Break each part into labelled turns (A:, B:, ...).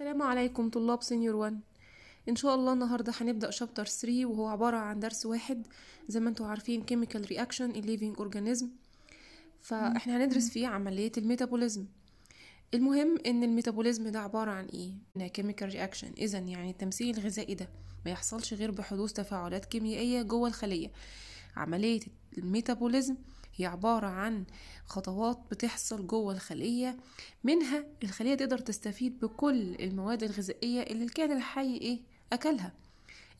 A: السلام عليكم طلاب سينيور 1 ان شاء الله النهارده هنبدا شابتر 3 وهو عباره عن درس واحد زي ما انتم عارفين كيميكال رياكشن الليفينج اورجانيزم فاحنا هندرس فيه عمليه الميتابوليزم المهم ان الميتابوليزم ده عباره عن ايه كيميكال رياكشن اذا يعني التمثيل الغذائي ده ما يحصلش غير بحدوث تفاعلات كيميائيه جوه الخليه عمليه الميتابوليزم هي عبارة عن خطوات بتحصل جوه الخلية منها الخلية تقدر تستفيد بكل المواد الغذائية اللي الكائن الحي ايه أكلها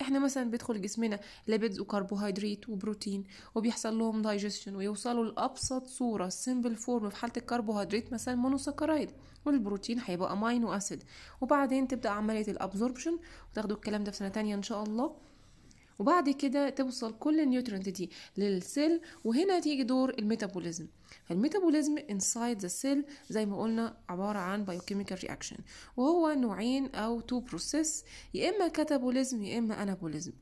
A: احنا مثلا بيدخل جسمنا ليبيدز وكربوهيدرات وبروتين وبيحصل لهم دايجستشن ويوصلوا لابسط صوره سيمبل فورم في حاله الكربوهيدرات مثلا مونوساكرايد والبروتين هيبقى امينو اسيد وبعدين تبدا عمليه الابزوربشن وتاخدوا الكلام ده في سنه تانية ان شاء الله وبعد كده توصل كل النيوترنت دي للسيل وهنا تيجي دور الميتابوليزم فالميتابوليزم انسايد ذا سيل زي ما قلنا عبارة عن بايوكيميكال رياكشن وهو نوعين أو تو بروسيس يا إما كاتابوليزم يا إما أنابوليزم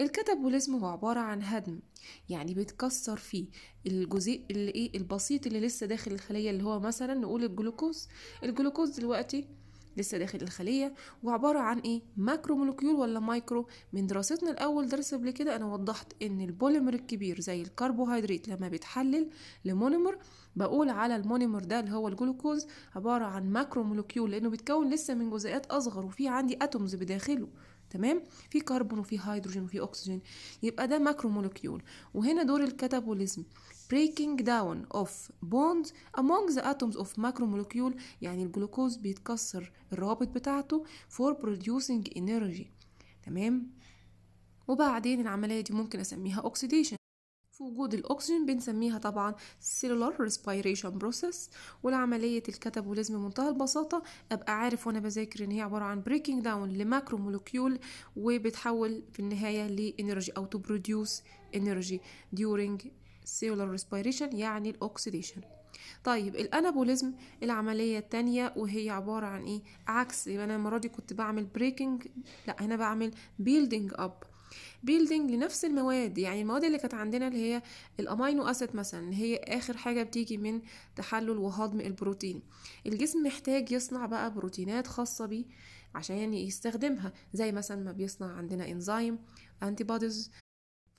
A: الكاتابوليزم هو عبارة عن هدم يعني بيتكسر فيه الجزيء اللي ايه البسيط اللي لسه داخل الخلية اللي هو مثلا نقول الجلوكوز الجلوكوز دلوقتي لسه داخل الخلية وعبارة عن ايه ماكرو مولكيول ولا مايكرو من دراستنا الاول درس قبل كده انا وضحت ان البوليمر الكبير زي الكربوهيدرات لما بيتحلل لمونيمر بقول على المونيمر ده اللي هو الجلوكوز عبارة عن ماكرو مولكيول لانه بيتكون لسه من جزيئات اصغر وفي عندي اتومز بداخله تمام في كربون وفي هيدروجين وفي اكسجين يبقى ده ماكرو مولكيول وهنا دور الكتابوليزم breaking down of bonds among the atoms of macromolecule يعني الجلوكوز بيتكسر الروابط بتاعته for producing energy تمام وبعدين العملية دي ممكن أسميها oxidation في وجود الأكسجين بنسميها طبعا cellular respiration process والعملية الكتب ولازم بمنتهى البساطة أبقى عارف وأنا بذاكر إن هي عبارة عن breaking down لماكرو مولكيول وبتحول في النهاية لإنرجي أو to produce energy during cellular respiration يعني الاكسديشن طيب الانابوليزم العمليه الثانيه وهي عباره عن ايه عكس يبقى انا المره دي كنت بعمل بريكنج لا هنا بعمل بيلدينج اب بيلدينج لنفس المواد يعني المواد اللي كانت عندنا اللي هي الامينو اسيد مثلا هي اخر حاجه بتيجي من تحلل وهضم البروتين الجسم محتاج يصنع بقى بروتينات خاصه بيه عشان يستخدمها زي مثلا ما بيصنع عندنا انزيم انتي بوديز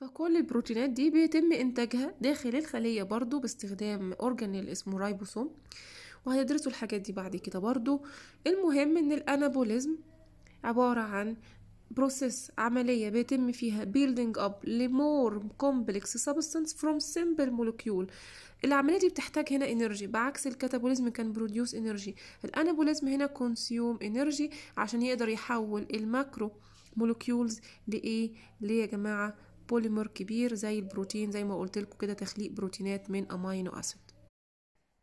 A: فكل البروتينات دي بيتم انتاجها داخل الخليه برضو باستخدام اورجانيل اسمه رايبوسوم وهندرسوا الحاجات دي بعد كده برضو المهم ان الانابوليزم عباره عن بروسيس عملية بيتم فيها building up لمور complex substance from simple molecule العملية دي بتحتاج هنا انرجي بعكس الكاتابوليزم كان بروديوس انرجي الانابوليزم هنا كونسيوم انرجي عشان يقدر يحول الماكرو مولكيولز لايه ليه يا جماعة بوليمر كبير زي البروتين زي ما قلت لكم كده تخليق بروتينات من امينو اسيد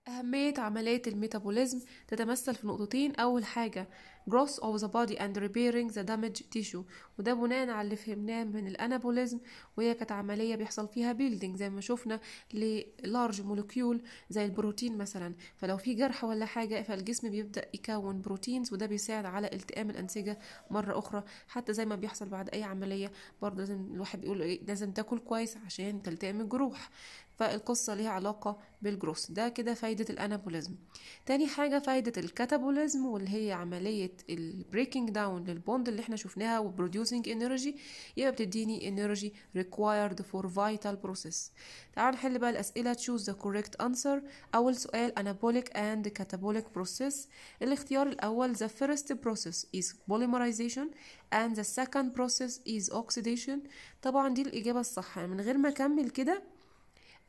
A: أهمية عملية الميتابوليزم تتمثل في نقطتين أول حاجة growth of the body and repairing the damaged tissue وده بناء على اللي فهمناه من الانابوليزم وهي كانت عمليه بيحصل فيها building زي ما شفنا large مولكيول زي البروتين مثلا فلو في جرح ولا حاجه فالجسم بيبدا يكون بروتينز وده بيساعد على التئام الانسجه مره اخرى حتى زي ما بيحصل بعد اي عمليه برضه لازم الواحد بيقول ايه لازم تاكل كويس عشان تلتئم الجروح فالقصة ليها علاقة بالجروس ده كده فايدة الأنابوليزم تاني حاجة فايدة الكاتابوليزم واللي هي عملية البريكنج داون للبوند اللي احنا شفناها وبروديوسنج انرجي يبقى بتديني انرجي required for vital process تعال نحل بقى الاسئله choose the correct answer اول سؤال anabolic and catabolic process الاختيار الاول the first process is polymerization and the second process is oxidation طبعا دي الاجابه الصح من غير ما اكمل كده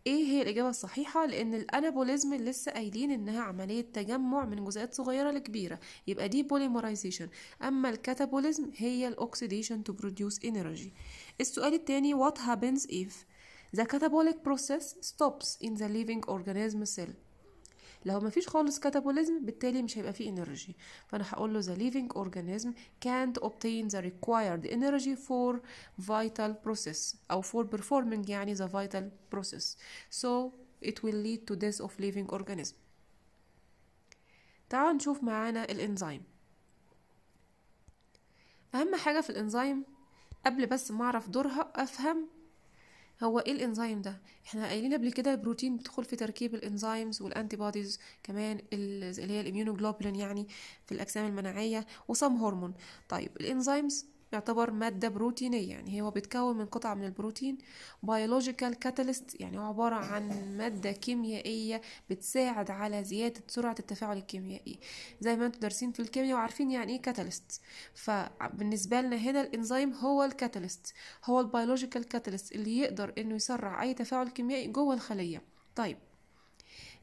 A: ايه هي الاجابه الصحيحه لان الانابوليزم لسه قايلين انها عمليه تجمع من جزيئات صغيره لكبيره يبقى دي بوليمرايزيشن اما الكاتابوليزم هي الاكسديشن تو بروديوس انرجي السؤال التاني what happens if the catabolic process stops in the living organism cell لو ما فيش خالص كاتابوليزم بالتالي مش هيبقى فيه انرجي فانا هقول له the living organism can't obtain the required energy for vital process او for performing يعني the vital process so it will lead to death of living organism تعالوا نشوف معانا الانزيم اهم حاجه في الانزيم قبل بس ما اعرف دورها افهم هو ايه الانزيم ده احنا قايلين قبل كده البروتين بيدخل في تركيب الانزيمز والانتي بوديز كمان اللي هي الاميونوجلوبولين يعني في الاجسام المناعيه وسام هرمون طيب الانزيمز يعتبر مادة بروتينية يعني هو بيتكون من قطع من البروتين بيولوجيكال كاتاليست يعني هو عبارة عن مادة كيميائية بتساعد على زيادة سرعة التفاعل الكيميائي زي ما انتوا دارسين في الكيمياء وعارفين يعني ايه كاتاليست فبالنسبة لنا هنا الانزيم هو الكاتاليست هو البيولوجيكال كاتاليست اللي يقدر انه يسرع اي تفاعل كيميائي جوه الخلية طيب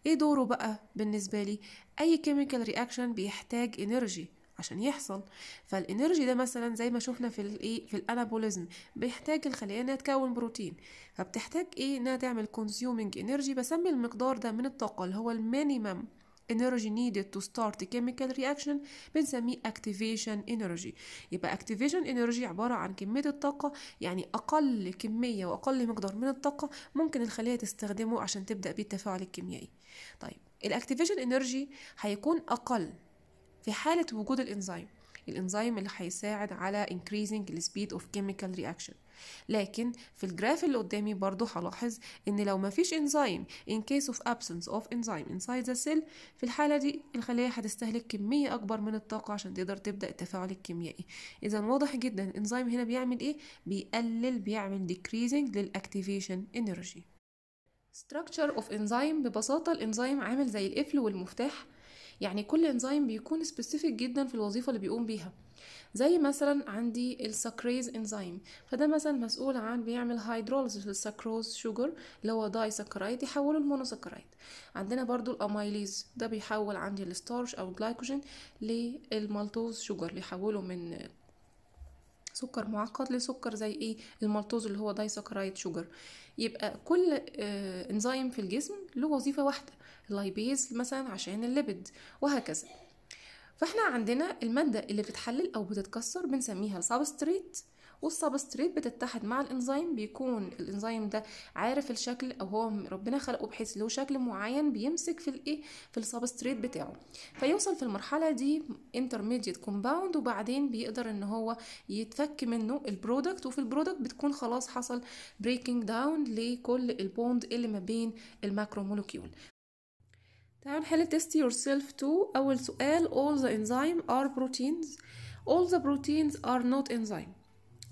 A: ايه دوره بقى بالنسبه لي اي كيميكال رياكشن بيحتاج انرجي عشان يحصل فالانرجي ده مثلا زي ما شفنا في الايه في الانابوليزم بيحتاج الخليه انها تكون بروتين فبتحتاج ايه انها تعمل كونسيومينج انرجي بسمي المقدار ده من الطاقه اللي هو المينيمم energy needed to start a chemical reaction بنسميه activation energy يبقى activation energy عبارة عن كمية الطاقة يعني أقل كمية وأقل مقدار من الطاقة ممكن الخلية تستخدمه عشان تبدأ بيه التفاعل الكيميائي طيب الاكتيفيشن انرجي هيكون أقل في حالة وجود الإنزيم الإنزيم اللي هيساعد على increasing the speed of chemical reaction لكن في الجراف اللي قدامي برضو هلاحظ ان لو مفيش انزيم in case of absence of enzyme inside the cell في الحالة دي الخلية هتستهلك كمية اكبر من الطاقة عشان تقدر تبدأ التفاعل الكيميائي اذا واضح جدا الانزيم هنا بيعمل ايه بيقلل بيعمل decreasing للactivation energy structure of enzyme ببساطة الانزيم عامل زي القفل والمفتاح يعني كل انزيم بيكون سبيسيفيك جدا في الوظيفه اللي بيقوم بيها زي مثلا عندي السكريز انزيم فده مثلا مسؤول عن بيعمل هيدروليز للسكروز شوجر اللي هو داي سكرايد يحوله لمونوسكرايد عندنا برضو الاميليز ده بيحول عندي الستارش او الجلايكوجين للمالتوز شوجر يحوله من سكر معقد لسكر زي ايه المالتوز اللي هو داي سكرايد شوجر يبقى كل انزيم آه، في الجسم له وظيفه واحده اللايبيز مثلا عشان الليبد وهكذا فاحنا عندنا الماده اللي بتتحلل او بتتكسر بنسميها السابستريت والسبستريت بتتحد مع الانزيم بيكون الانزيم ده عارف الشكل او هو ربنا خلقه بحيث له شكل معين بيمسك في الايه في السبستريت بتاعه فيوصل في المرحله دي انترميديت كومباوند وبعدين بيقدر ان هو يتفك منه البرودكت وفي البرودكت بتكون خلاص حصل بريكنج داون لكل البوند اللي ما بين الماكرو مولكيول تعالوا نحل تيست يور سيلف تو اول سؤال all the enzyme are proteins all the proteins are not enzyme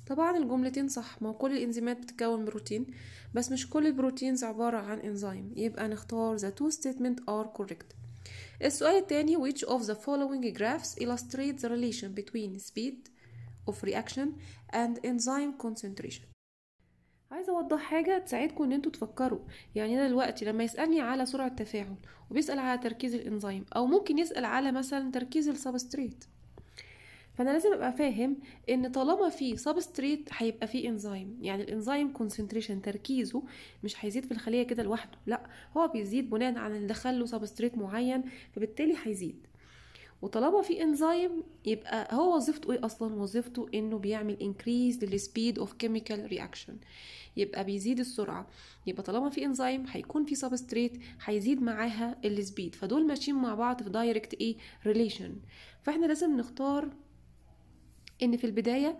A: طبعا الجملتين صح ما كل الانزيمات بتتكون بروتين بس مش كل البروتينز عبارة عن انزيم يبقى نختار the two statement are correct السؤال التاني which of the following graphs illustrates the relation between speed of reaction and enzyme concentration عايزه اوضح حاجه تساعدكم ان انتوا تفكروا يعني انا دلوقتي لما يسالني على سرعه تفاعل وبيسال على تركيز الانزيم او ممكن يسال على مثلا تركيز السبستريت فانا لازم ابقى فاهم ان طالما في سبستريت هيبقى في انزيم يعني الانزيم كونسنتريشن تركيزه مش هيزيد في الخليه كده لوحده لا هو بيزيد بناء على ان دخل له سبستريت معين فبالتالي هيزيد وطالما في انزيم يبقى هو وظيفته ايه اصلا وظيفته انه بيعمل انكريز للسبيد اوف كيميكال رياكشن يبقى بيزيد السرعه يبقى طالما في انزيم هيكون في سبستريت هيزيد معاها السبيد فدول ماشيين مع بعض في دايركت ايه ريليشن فاحنا لازم نختار ان في البدايه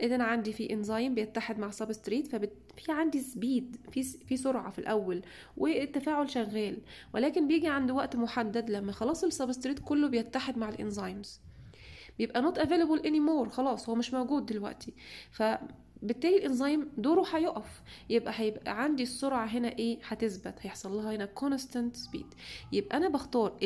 A: اذا انا عندي في انزيم بيتحد مع سبستريت ففي عندي سبيد في في سرعه في الاول والتفاعل شغال ولكن بيجي عند وقت محدد لما خلاص السبستريت كله بيتحد مع الانزيمز بيبقى نوت افيلبل اني مور خلاص هو مش موجود دلوقتي ف بالتالي الانزيم دوره هيقف يبقى هيبقى عندي السرعه هنا ايه هتثبت هيحصل لها هنا constant speed يبقى انا بختار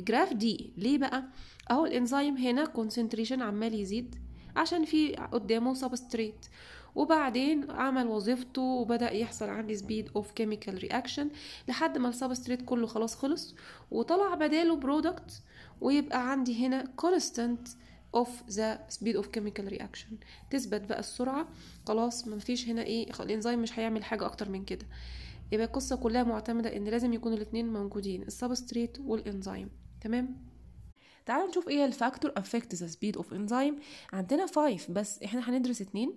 A: الجراف دي ليه بقى اهو الانزيم هنا كونسنتريشن عمال يزيد عشان في قدامه سبستريت وبعدين عمل وظيفته وبدا يحصل عندي سبيد اوف كيميكال رياكشن لحد ما السبستريت كله خلاص خلص وطلع بداله برودكت ويبقى عندي هنا كونستانت اوف ذا سبيد اوف كيميكال رياكشن تثبت بقى السرعه خلاص مفيش هنا ايه الانزيم مش هيعمل حاجه اكتر من كده يبقى القصه كلها معتمده ان لازم يكونوا الاثنين موجودين السبستريت والانزيم تمام تعالوا نشوف ايه الفاكتور افكت ذا سبيد اوف انزيم عندنا 5 بس احنا هندرس اتنين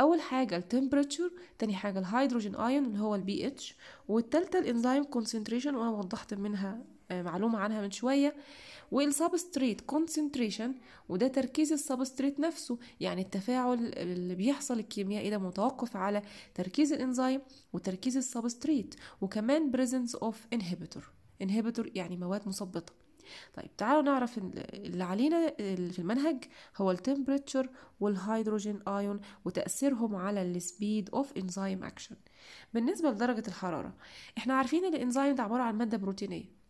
A: اول حاجه التمبريتشر تاني حاجه الهيدروجين ايون اللي هو البي اتش والتالتة الانزيم كونسنتريشن وانا وضحت منها آه، معلومه عنها من شويه والسبستريت كونسنتريشن وده تركيز السبستريت نفسه يعني التفاعل اللي بيحصل الكيميائي إيه ده متوقف على تركيز الانزيم وتركيز السبستريت وكمان بريزنس اوف inhibitor inhibitor يعني مواد مثبطه طيب تعالوا نعرف اللي علينا في المنهج هو التمبريتشر والهيدروجين ايون وتأثيرهم على السبيد اوف انزيم اكشن بالنسبة لدرجة الحرارة احنا عارفين ان الانزيم ده عبارة عن مادة بروتينية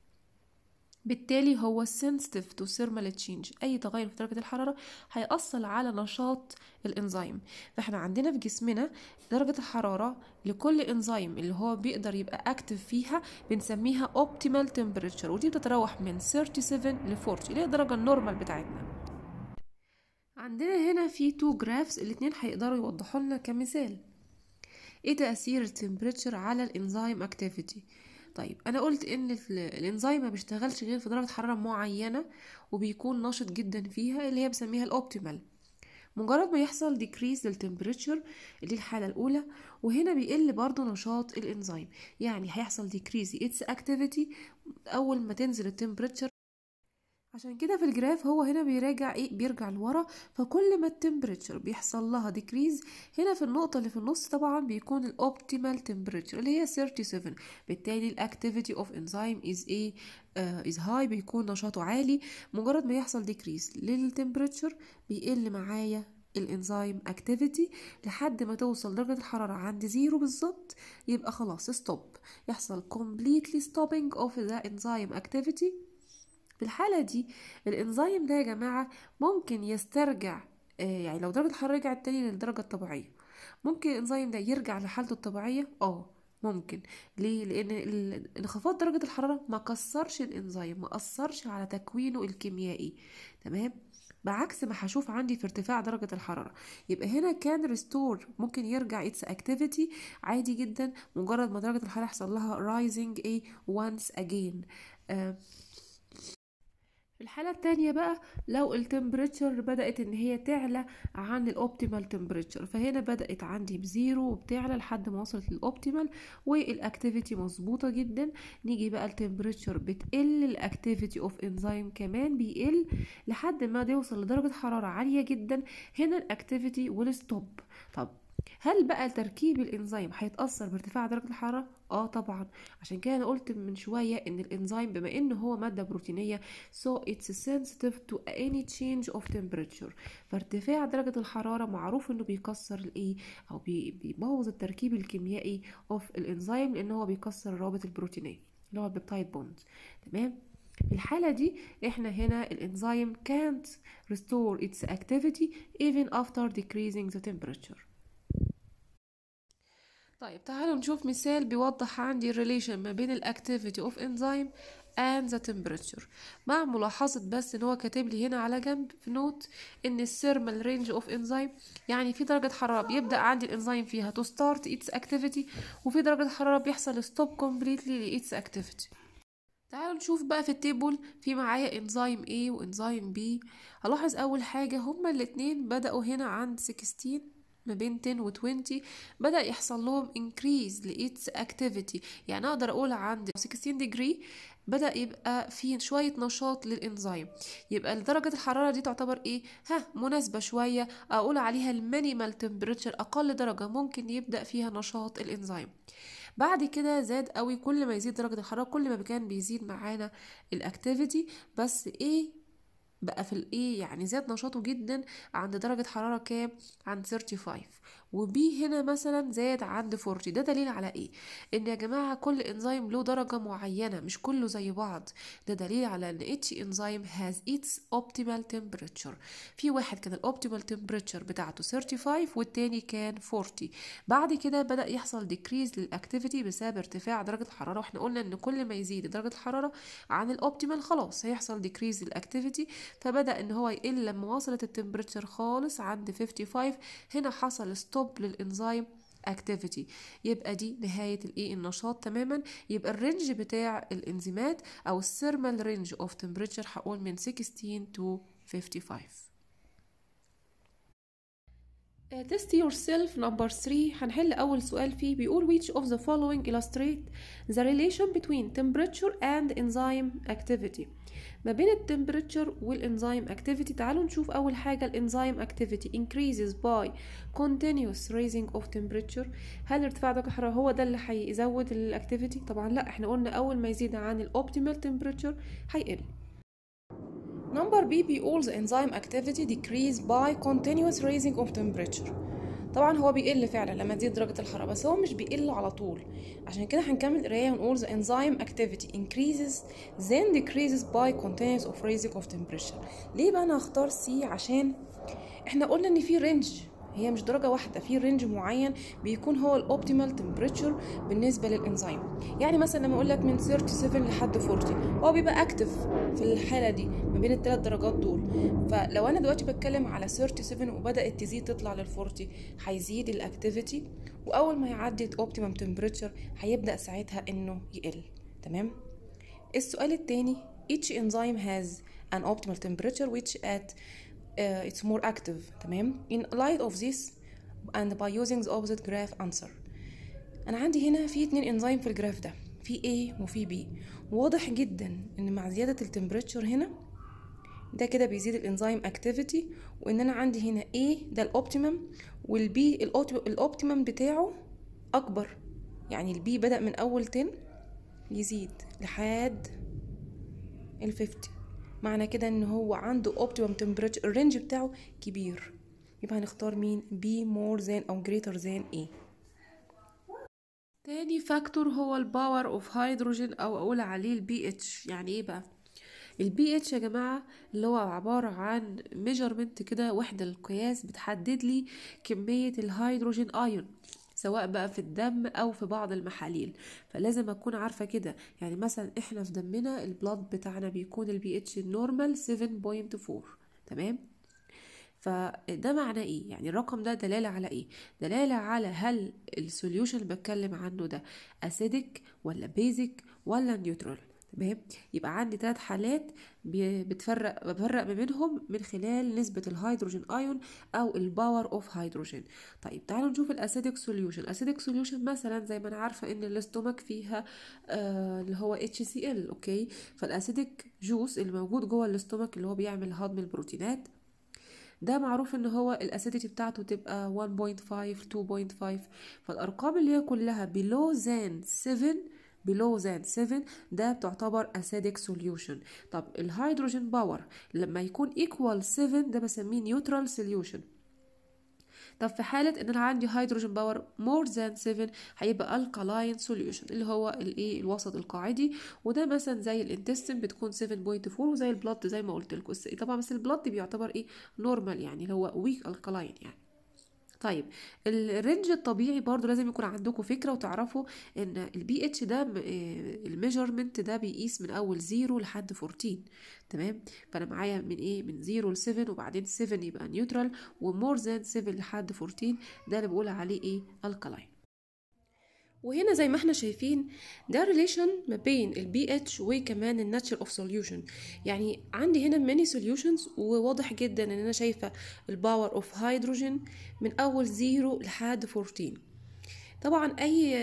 A: بالتالي هو sensitive to thermal change اي تغير في درجه الحراره هيأثر على نشاط الانزيم فاحنا عندنا في جسمنا درجه الحراره لكل انزيم اللي هو بيقدر يبقى اكتف فيها بنسميها optimal temperature ودي بتتراوح من 37 ل 40 اللي هي الدرجه النورمال بتاعتنا عندنا هنا في تو جرافز الاتنين هيقدروا يوضحوا لنا كمثال ايه تأثير التمبريتشر على الانزيم اكتيفيتي طيب انا قلت ان الانزيم ما بيشتغلش غير في درجه حراره معينه وبيكون نشط جدا فيها اللي هي بسميها الاوبتيمال مجرد ما يحصل ديكريس للتمبريتشر دي الحاله الاولى وهنا بيقل برضو نشاط الانزيم يعني هيحصل ديكريس اتس اكتيفيتي اول ما تنزل التمبريتشر عشان كده في الجراف هو هنا بيراجع ايه بيرجع لورا فكل ما التمبريتشر بيحصل لها ديكريز هنا في النقطه اللي في النص طبعا بيكون الاوبتيمال تمبريتشر اللي هي 37 بالتالي الاكتيفيتي اوف انزيم از ايه از هاي بيكون نشاطه عالي مجرد ما يحصل ديكريز للتمبريتشر بيقل معايا الانزيم اكتيفيتي لحد ما توصل درجه الحراره عند زيرو بالظبط يبقى خلاص ستوب يحصل completely stopping of the enzyme activity بالحالة دي الإنزيم ده يا جماعة ممكن يسترجع آه، يعني لو درجة الحرارة رجعت تاني للدرجة الطبيعية ممكن الإنزيم ده يرجع لحالته الطبيعية اه ممكن ليه لان انخفاض درجه الحراره ما كسرش الانزيم ما اثرش على تكوينه الكيميائي تمام بعكس ما هشوف عندي في ارتفاع درجة الحرارة يبقى هنا كان ريستور ممكن يرجع اتس اكتيفيتي عادي جدا مجرد ما درجة الحرارة يحصل لها رايزنج ايه وانس اجين آه في الحالة التانية بقى لو التمبريتشر بدأت ان هي تعلى عن الاوبتيمال تمبريتشر فهنا بدأت عندي بزيرو وبتعلى لحد ما وصلت للاوبتيمال والاكتيفيتي مظبوطة جدا نيجي بقى التمبريتشر بتقل الاكتيفيتي اوف انزيم كمان بيقل لحد ما يوصل لدرجة حرارة عالية جدا هنا الاكتيفيتي والستوب طب هل بقى تركيب الانزيم هيتاثر بارتفاع درجه الحراره اه طبعا عشان كده انا قلت من شويه ان الانزيم بما ان هو ماده بروتينيه so it's sensitive to any change of temperature فارتفاع درجه الحراره معروف انه بيكسر الايه او بيبوظ التركيب الكيميائي اوف الانزيم لان هو بيكسر الروابط البروتينيه اللي هو البيبتايد بوند تمام في الحالة دي احنا هنا الانزيم can't restore its activity even after decreasing the temperature طيب تعالوا نشوف مثال بيوضح عندي الريليشن ما بين الاكتيفيتي اوف انزيم and the temperature مع ملاحظة بس ان هو كاتب لي هنا على جنب في نوت ان الثيرمال رينج اوف انزيم يعني في درجة حرارة بيبدأ عندي الانزيم فيها to start its activity وفي درجة حرارة بيحصل stop completely its activity تعالوا نشوف بقى في التيبل في معايا انزيم A وانزيم B هلاحظ اول حاجة هما الاتنين بدأوا هنا عند 16 ما بين 10 و 20 بدا يحصل لهم انكريز لإتس اكتيفيتي يعني اقدر اقول عند 60 ديجري بدا يبقى في شويه نشاط للانزيم يبقى درجه الحراره دي تعتبر ايه ها مناسبه شويه اقول عليها المينيمال تمبريتشر اقل درجه ممكن يبدا فيها نشاط الانزيم بعد كده زاد قوي كل ما يزيد درجه الحراره كل ما كان بيزيد معانا الاكتيفيتي بس ايه بقى في الايه يعني زاد نشاطه جدا عند درجه حراره كام عند 35 وبي هنا مثلا زاد عند 40 ده دليل على ايه ان يا جماعه كل انزيم له درجه معينه مش كله زي بعض ده دليل على ان اتش انزيم هاز اتس اوبتيمال تمبريتشر في واحد كان الاوبتيمال تمبريتشر بتاعته 35 والتاني كان 40 بعد كده بدا يحصل ديكريز للاكتيفيتي بسبب ارتفاع درجه الحراره واحنا قلنا ان كل ما يزيد درجه الحراره عن الاوبتيمال خلاص هيحصل ديكريز للاكتيفيتي فبدا ان هو يقل لما وصلت التمبريتشر خالص عند 55 هنا حصل ستوب توب للإنزيم اكتيفيتي يبقى دي نهاية الايه النشاط تماما يبقى الرينج بتاع الانزيمات او الثيرمال رينج اوف تمبريتشر هقول من 16 to 55 uh, Test yourself number 3 هنحل أول سؤال فيه بيقول which of the following illustrate the relation between temperature and enzyme activity ما بين التمبريتشر والانزيم اكتيفيتي تعالوا نشوف اول حاجه الانزيم اكتيفيتي increases by continuous raising of temperature هل ارتفاع درجه الحراره هو ده اللي هيزود الاكتيفيتي طبعا لا احنا قلنا اول ما يزيد عن الاوبتيمال temperature هيقل Number B بيقول the enzyme activity decrease by continuous raising of temperature طبعا هو بيقل فعلا لما تزيد درجه الحراره بس هو مش بيقل على طول عشان كده هنكمل قرايه ونقول the enzyme activity increases then decreases by continuous of raising of temperature ليه بقى انا هختار سي عشان احنا قلنا ان في رينج هي مش درجه واحده في رينج معين بيكون هو الاوبتيمال تمبريتشر بالنسبه للانزيم يعني مثلا لما اقول لك من 37 لحد 40 هو بيبقى اكتف في الحاله دي ما بين الثلاث درجات دول فلو انا دلوقتي بتكلم على 37 وبدات تزيد تطلع لل 40 هيزيد الاكتيفيتي واول ما يعدي الاوبتيمم تمبريتشر هيبدا ساعتها انه يقل تمام السؤال الثاني each enzyme has an optimal temperature which at uh, it's more active تمام in light of this and by using the opposite graph answer انا عندي هنا في اتنين انزيم في الجراف ده في A وفي B واضح جدا ان مع زيادة التمبريتشر هنا ده كده بيزيد الانزيم اكتيفيتي وان انا عندي هنا A ده الاوبتيمم والبي الاوبتيمم بتاعه اكبر يعني البي بدأ من اول 10 يزيد لحد ال 50 معنى كده ان هو عنده اوبتيمم تمبريتشر الرينج بتاعه كبير يبقى هنختار مين بي مور ذان او جريتر ذان ايه تاني فاكتور هو الباور اوف هيدروجين او اقول عليه البي اتش يعني ايه بقى البي اتش يا جماعه اللي هو عباره عن ميجرمنت كده وحده القياس بتحدد لي كميه الهيدروجين ايون سواء بقى في الدم او في بعض المحاليل فلازم اكون عارفه كده يعني مثلا احنا في دمنا البلاد بتاعنا بيكون البي اتش النورمال 7.4 تمام فده معناه ايه يعني الرقم ده دلاله على ايه دلاله على هل السوليوشن اللي بتكلم عنه ده اسيدك ولا بيزك ولا نيوترال تمام يبقى عندي ثلاث حالات بتفرق بفرق ما بينهم من خلال نسبة الهيدروجين ايون او الباور اوف هيدروجين طيب تعالوا نشوف الاسيتيك سوليوشن الاسيتيك سوليوشن مثلا زي ما انا عارفة ان الاستومك فيها آه اللي هو اتش سي ال اوكي فالاسيتيك جوس اللي موجود جوه الاستومك اللي هو بيعمل هضم البروتينات ده معروف ان هو الاسيديتي بتاعته تبقى 1.5 2.5 فالارقام اللي هي كلها بلو زان 7 below than 7 ده بتعتبر acidic solution طب الهيدروجين باور لما يكون equal 7 ده بسميه neutral solution طب في حالة ان انا عندي هيدروجين باور مور ذان 7 هيبقى الكالاين سوليوشن اللي هو الايه الوسط القاعدي وده مثلا زي الانتستين بتكون 7.4 وزي البلط زي ما قلت لكم طبعا بس البلط بيعتبر ايه نورمال يعني اللي هو ويك الكالاين يعني طيب الرينج الطبيعي برضو لازم يكون عندكم فكرة وتعرفوا ان البي اتش ده آه، الميجرمنت ده بيقيس من اول زيرو لحد 14 تمام فانا معايا من ايه من زيرو ل 7 وبعدين 7 يبقى نيوترال ومور ذان 7 لحد 14 ده اللي بقول عليه ايه الكلاين وهنا زي ما احنا شايفين ده ريليشن ما بين البي اتش وكمان الناتشر اوف سوليوشن يعني عندي هنا ماني سوليوشنز وواضح جدا ان انا شايفه الباور اوف هيدروجين من اول 0 لحد 14 طبعا اي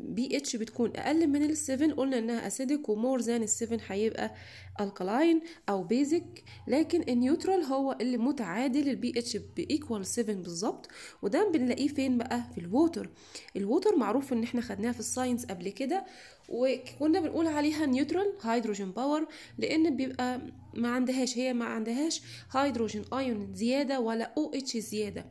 A: بي اتش بتكون اقل من ال7 قلنا انها اسيدك ومور ذان ال7 هيبقى الكلاين او بيزك لكن النيوترال هو اللي متعادل البي اتش بايكوال 7 بالظبط وده بنلاقيه فين بقى في الووتر الووتر معروف ان احنا خدناها في الساينس قبل كده وكنا بنقول عليها نيوترال هيدروجين باور لان بيبقى ما عندهاش هي ما عندهاش هيدروجين ايون زياده ولا او OH اتش زياده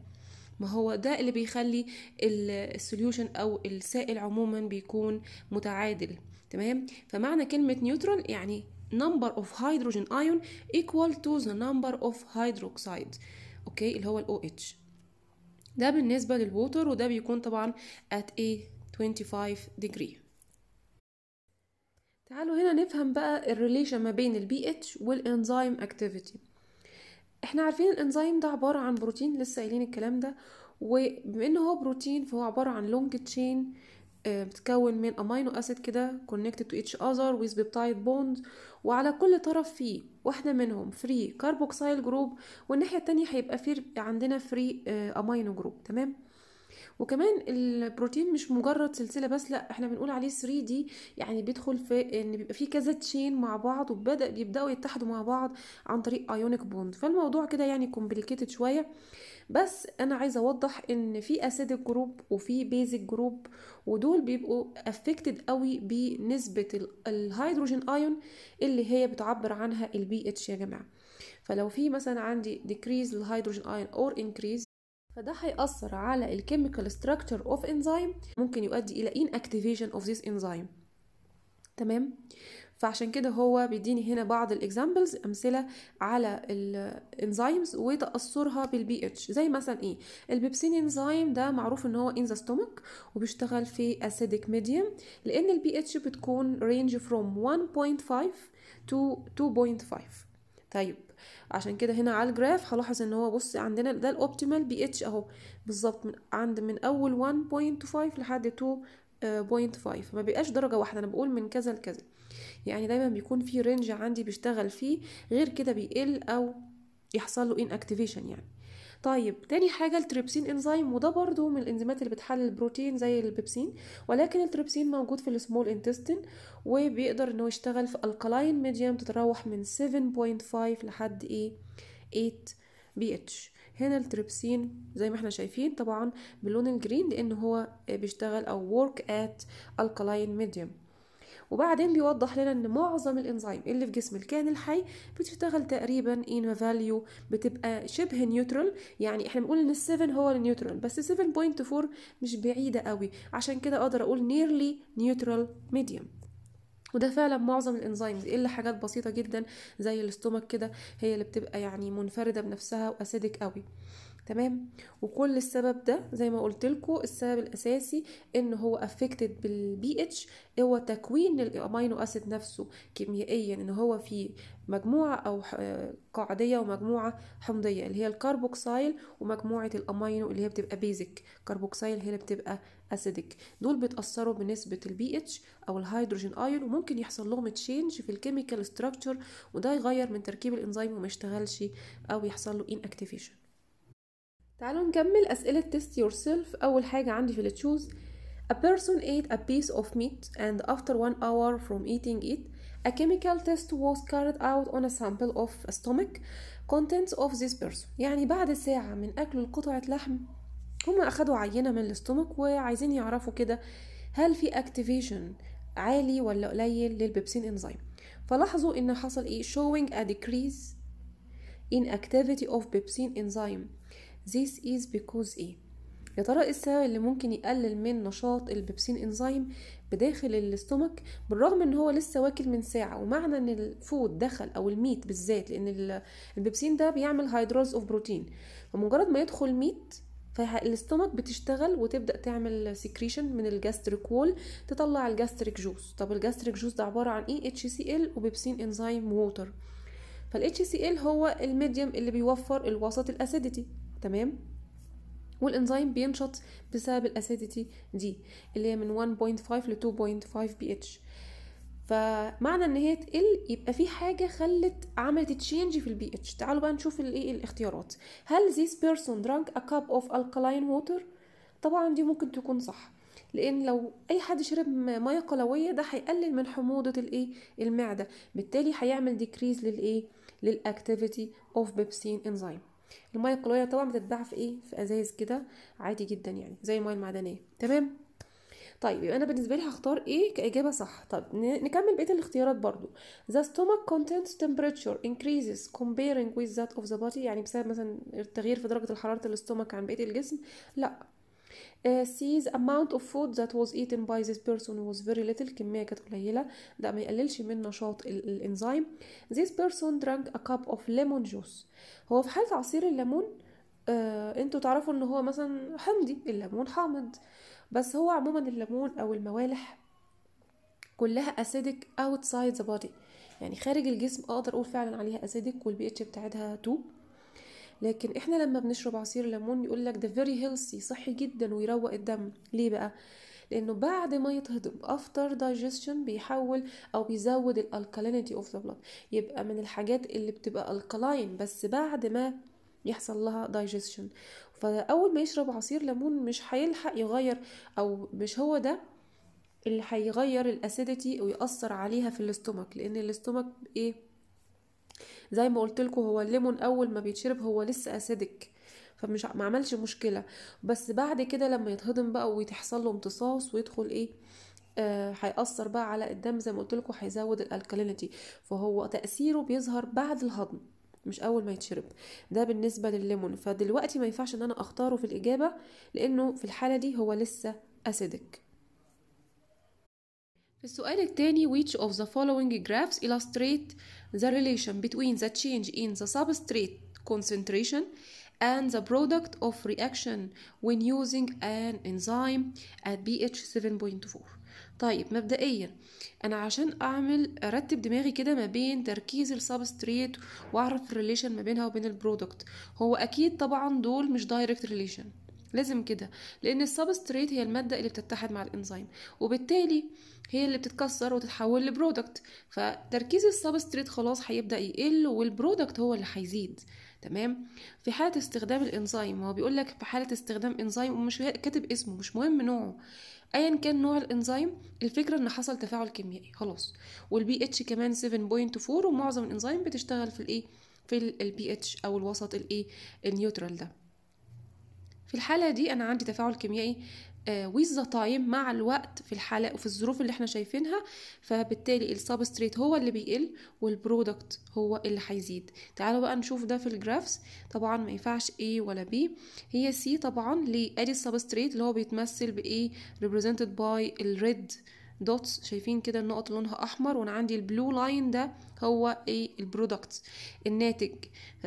A: ما هو ده اللي بيخلي السوليوشن او السائل عموما بيكون متعادل تمام فمعنى كلمه نيوترون يعني number of hydrogen ion equal to the number of hydroxide اوكي اللي هو ال OH ده بالنسبة للووتر وده بيكون طبعا at a 25 degree تعالوا هنا نفهم بقى الريليشن ما بين البي pH والانزيم activity احنا عارفين الانزيم ده عباره عن بروتين لسه قايلين الكلام ده وبما ان هو بروتين فهو عباره عن لونج تشين آه، بتتكون من امينو اسيد كده كونكتد تو اتش اذر ويز بيبتايد بوند وعلى كل طرف فيه واحده منهم فري كاربوكسيل جروب والناحيه التانية هيبقى في عندنا فري امينو جروب تمام وكمان البروتين مش مجرد سلسله بس لا احنا بنقول عليه 3 دي يعني بيدخل في ان بيبقى فيه كذا تشين مع بعض وبدا بيبداوا يتحدوا مع بعض عن طريق ايونيك بوند فالموضوع كده يعني كومبليكيتد شويه بس انا عايزه اوضح ان في اسيدك جروب وفي بيزك جروب ودول بيبقوا افكتد قوي بنسبه الهيدروجين ايون اللي هي بتعبر عنها البي اتش يا جماعه فلو في مثلا عندي decrease للهيدروجين ايون اور increase فده هيأثر على الكيميكال ستراكشر اوف enzyme ممكن يؤدي الى ان اكتيفيشن اوف ذيس تمام فعشان كده هو بيديني هنا بعض الاكزامبلز امثله على الانزيمز وتاثرها بالبي اتش زي مثلا ايه البيبسين انزيم ده معروف ان هو ان ذا ستومك وبيشتغل في acidic medium لان البي اتش بتكون رينج فروم 1.5 تو 2.5 طيب عشان كده هنا على الجراف هلاحظ ان هو بص عندنا ده الاوبتيمال بي اتش اهو بالظبط من عند من اول 1.5 لحد 2.5 ما بيبقاش درجه واحده انا بقول من كذا لكذا يعني دايما بيكون في رينج عندي بيشتغل فيه غير كده بيقل او يحصل له ان اكتيفيشن يعني طيب تاني حاجه التريبسين انزيم وده برضو من الانزيمات اللي بتحلل البروتين زي البيبسين ولكن التريبسين موجود في السمول انتستين وبيقدر انه يشتغل في الكالاين ميديم تتراوح من 7.5 لحد ايه 8 بي اتش هنا التريبسين زي ما احنا شايفين طبعا باللون الجرين لان هو بيشتغل او work at alkaline ميديم وبعدين بيوضح لنا ان معظم الانزيم اللي في جسم الكائن الحي بتشتغل تقريبا ان فاليو بتبقى شبه نيوترال يعني احنا بنقول ان ال7 هو النيوترال بس 7.4 مش بعيده قوي عشان كده اقدر اقول نيرلي نيوترال ميديوم وده فعلا معظم الانزيمز الا حاجات بسيطه جدا زي الاستومك كده هي اللي بتبقى يعني منفرده بنفسها واسيدك قوي تمام وكل السبب ده زي ما قلت لكم السبب الاساسي ان هو افكتد بالبي اتش هو تكوين الامينو اسيد نفسه كيميائيا ان هو في مجموعه او قاعديه ومجموعه حمضيه اللي هي الكربوكسيل ومجموعه الامينو اللي هي بتبقى بيزك كربوكسيل هي اللي بتبقى اسيدك دول بيتاثروا بنسبه البي اتش او الهيدروجين ايون وممكن يحصل لهم تشينج في الكيميكال ستراكشر وده يغير من تركيب الانزيم وما يشتغلش او يحصل له ان اكتيفيشن تعالوا نكمل أسئلة test yourself أول حاجة عندي في التشوز A person ate a piece of meat and after one hour from eating it A chemical test was carried out on a sample of a stomach contents of this person يعني بعد ساعة من أكل قطعة لحم هما أخدوا عينة من الاستومك وعايزين يعرفوا كده هل في activation عالي ولا قليل للبيبسين انزيم فلاحظوا ان حصل ايه showing a decrease in activity of pepsin enzyme This is because ايه يا ترى ايه السبب اللي ممكن يقلل من نشاط البيبسين انزيم بداخل الاستومك بالرغم ان هو لسه واكل من ساعه ومعنى ان الفود دخل او الميت بالذات لان البيبسين ده بيعمل هيدروز اوف بروتين فمجرد ما يدخل ميت فالاستومك بتشتغل وتبدا تعمل سكريشن من الجاستريك وول تطلع الجاستريك جوس طب الجاستريك جوس ده عباره عن ايه اتش سي ال وبيبسين انزيم ووتر فالاتش سي ال هو الميديم اللي بيوفر الوسط الاسيديتي تمام والانزيم بينشط بسبب الاسيديتي دي اللي هي من 1.5 ل 2.5 بي اتش فمعنى ان هي تقل يبقى في حاجه خلت عملت تشينج في البي اتش تعالوا بقى نشوف الايه الاختيارات هل this person drank a cup of alkaline water طبعا دي ممكن تكون صح لان لو اي حد شرب ميه قلويه ده هيقلل من حموضه الايه المعده بالتالي هيعمل ديكريز للايه للاكتيفيتي اوف بيبسين انزيم المياه القلويه طبعا بتتباع في ايه في ازايز كده عادي جدا يعني زي المياه المعدنيه تمام طيب يبقى انا بالنسبه لي هختار ايه كاجابه صح طب نكمل بقيه الاختيارات برضو the stomach contents temperature increases comparing with that of the body يعني بسبب مثلا التغيير في درجه الحراره الاستومك عن بقيه الجسم لا Uh, sees amount of food that was eaten by this person was very little كمية كانت قليلة ده ما يقللش من نشاط الانزيم this person drank a cup of lemon juice هو في حالة عصير الليمون uh, انتوا تعرفوا ان هو مثلا حمضي الليمون حامض بس هو عموما الليمون او الموالح كلها acidic outside the body يعني خارج الجسم اقدر اقول فعلا عليها acidic والبي اتش بتاعتها 2 لكن احنا لما بنشرب عصير ليمون يقول لك ده فيري هيلثي صحي جدا ويروق الدم ليه بقى لانه بعد ما يتهضم افتر دايجستشن بيحول او بيزود الالكالينيتي اوف ذا بلاد يبقى من الحاجات اللي بتبقى الكلاين بس بعد ما يحصل لها دايجستشن فاول ما يشرب عصير ليمون مش هيلحق يغير او مش هو ده اللي هيغير الاسيديتي ويأثر عليها في الاستومك لان الاستومك ايه زي ما قلت لكم هو الليمون اول ما بيتشرب هو لسه اسيدك فمش ما عملش مشكله بس بعد كده لما يتهضم بقى ويتحصل له امتصاص ويدخل ايه آه، هيأثر آه بقى على الدم زي ما قلت لكم هيزود الالكالينيتي فهو تأثيره بيظهر بعد الهضم مش اول ما يتشرب ده بالنسبه للليمون فدلوقتي ما ينفعش ان انا اختاره في الاجابه لانه في الحاله دي هو لسه اسيدك في السؤال الثاني which of the following graphs illustrate the relation between the change in the substrate concentration and the product of reaction when using an enzyme at pH 7.4 طيب مبدئيا انا عشان اعمل ارتب دماغي كده ما بين تركيز السبستريت واعرف الريليشن ما بينها وبين البرودكت هو اكيد طبعا دول مش دايركت ريليشن لازم كده لان السبستريت هي الماده اللي بتتحد مع الانزيم وبالتالي هي اللي بتتكسر وتتحول لبرودكت فتركيز السبستريت خلاص هيبدا يقل والبرودكت هو اللي هيزيد تمام في حاله استخدام الانزيم هو بيقول لك في حاله استخدام انزيم ومش كاتب اسمه مش مهم نوعه ايا كان نوع الانزيم الفكره ان حصل تفاعل كيميائي خلاص والبي اتش كمان 7.4 ومعظم الانزيم بتشتغل في الايه في البي اتش او الوسط الايه النيوترال ده في الحالة دي أنا عندي تفاعل كيميائي تايم آه، مع الوقت في الحالة وفي الظروف اللي احنا شايفينها فبالتالي السبستريت هو اللي بيقل والبرودكت هو اللي هيزيد تعالوا بقى نشوف ده في الجرافس طبعا ما ينفعش A ولا B هي C طبعا لأدي ادي السبستريت اللي هو بيتمثل بإيه represented by الريد دوتس شايفين كده النقط لونها احمر وانا عندي البلو لاين ده هو ايه البرودكت الناتج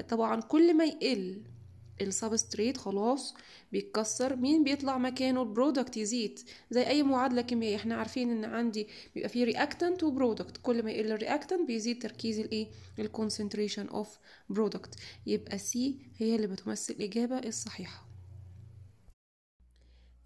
A: طبعا كل ما يقل السبستريت خلاص بيتكسر مين بيطلع مكانه البرودكت يزيد زي اي معادله كيميائيه احنا عارفين ان عندي بيبقى فيه رياكتنت وبرودكت كل ما يقل الرياكتنت بيزيد تركيز الايه الكونسنتريشن اوف برودكت يبقى سي هي اللي بتمثل الاجابه الصحيحه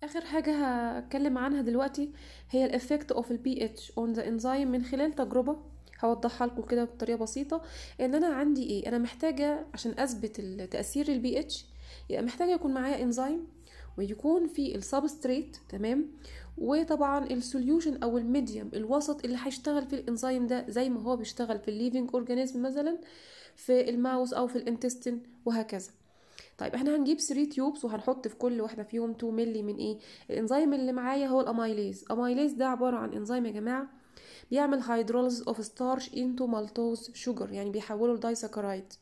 A: اخر حاجه هتكلم عنها دلوقتي هي الافكت اوف البي اتش اون ذا انزيم من خلال تجربه هوضحها لكم كده بطريقه بسيطه ان انا عندي ايه انا محتاجه عشان اثبت تاثير البي اتش يبقى محتاجه يكون معايا انزيم ويكون في السبستريت تمام وطبعا السوليوشن او الميديم الوسط اللي هيشتغل في الانزيم ده زي ما هو بيشتغل في الليفنج اورجانيزم مثلا في الماوس او في الانتستين وهكذا طيب احنا هنجيب 3 تيوبس وهنحط في كل واحده فيهم 2 مللي من ايه الانزيم اللي معايا هو الامايليز امايليز ده عباره عن انزيم يا جماعه بيعمل هيدروليز اوف ستارش انتو مالتوز شوجر يعني بيحوله لدايساكرايد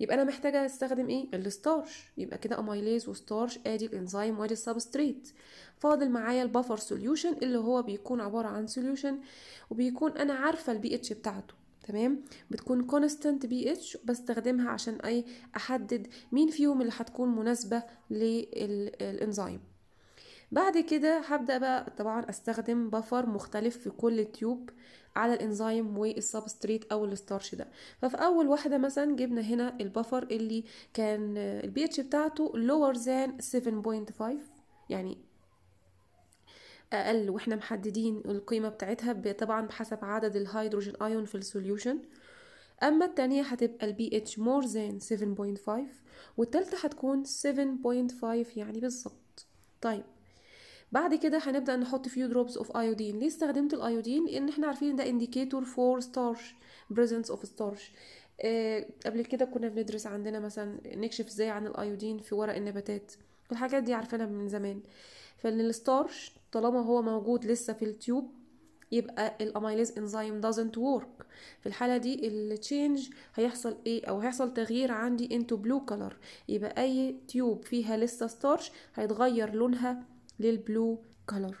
A: يبقى انا محتاجه استخدم ايه الستارش يبقى كده اميليز وستارش ادي الانزيم وادي السبستريت فاضل معايا البافر سوليوشن اللي هو بيكون عباره عن سوليوشن وبيكون انا عارفه البي اتش بتاعته تمام بتكون كونستانت بي اتش بستخدمها عشان اي احدد مين فيهم اللي هتكون مناسبه للانزيم بعد كده هبدأ بقى طبعا استخدم بفر مختلف في كل تيوب على الانزيم والسبستريت او الستارش ده ففي اول واحده مثلا جبنا هنا البفر اللي كان البي اتش بتاعته lower than 7.5 يعني اقل واحنا محددين القيمه بتاعتها طبعا بحسب عدد الهيدروجين ايون في السوليوشن اما التانية هتبقى البي اتش مور ذان 7.5 والتالتة هتكون 7.5 يعني بالظبط طيب بعد كده هنبدا نحط فيو دروبس اوف ايودين ليه استخدمت الايودين لان احنا عارفين ده انديكيتور فور ستارش بريزنس اوف ستارش قبل كده كنا بندرس عندنا مثلا نكشف ازاي عن الايودين في ورق النباتات الحاجات دي عارفينها من زمان فان الستارش طالما هو موجود لسه في التيوب يبقى الاميليز انزيم doesn't work في الحاله دي التشينج هيحصل ايه او هيحصل تغيير عندي انتو بلو كلر يبقى اي تيوب فيها لسه ستارش هيتغير لونها للبلو كلر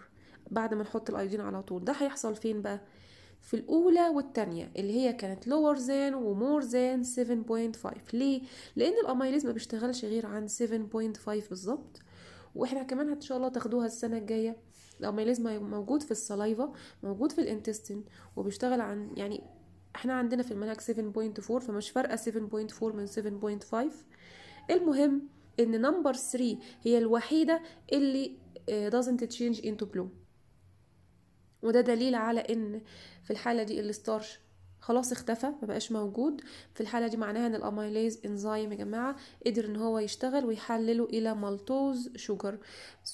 A: بعد ما نحط الايودين على طول ده هيحصل فين بقى في الأولى والتانية اللي هي كانت lower than ومور than 7.5 ليه؟ لأن الاميليز ما بيشتغلش غير عن 7.5 بالظبط واحنا كمان ان شاء الله تاخدوها السنة الجاية الأمايليز موجود في السلايفا موجود في الانتستين وبيشتغل عن يعني احنا عندنا في المنهج 7.4 فمش فارقة 7.4 من 7.5 المهم ان نمبر 3 هي الوحيدة اللي آه، doesn't change into blue وده دليل على ان في الحاله دي الستارش خلاص اختفى مبقاش موجود في الحالة دي معناها ان الاميليز انزيم يا جماعة قدر ان هو يشتغل ويحلله الى مالتوز شوجر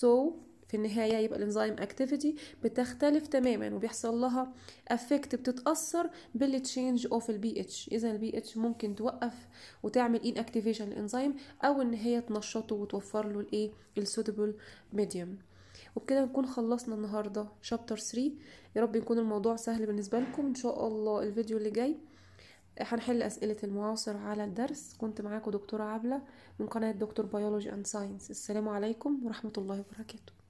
A: so في النهاية يبقى الانزيم اكتيفيتي بتختلف تماما وبيحصل لها افكت بتتأثر بالتشينج اوف البي اتش اذا البي اتش ممكن توقف وتعمل ان اكتيفيشن للانزيم او ان هي تنشطه وتوفر له الايه السوتبل ميديوم وبكده نكون خلصنا النهارده شابتر 3 يا رب يكون الموضوع سهل بالنسبه لكم ان شاء الله الفيديو اللي جاي هنحل اسئله المعاصر على الدرس كنت معاكم دكتوره عبله من قناه دكتور بيولوجي اند ساينس السلام عليكم ورحمه الله وبركاته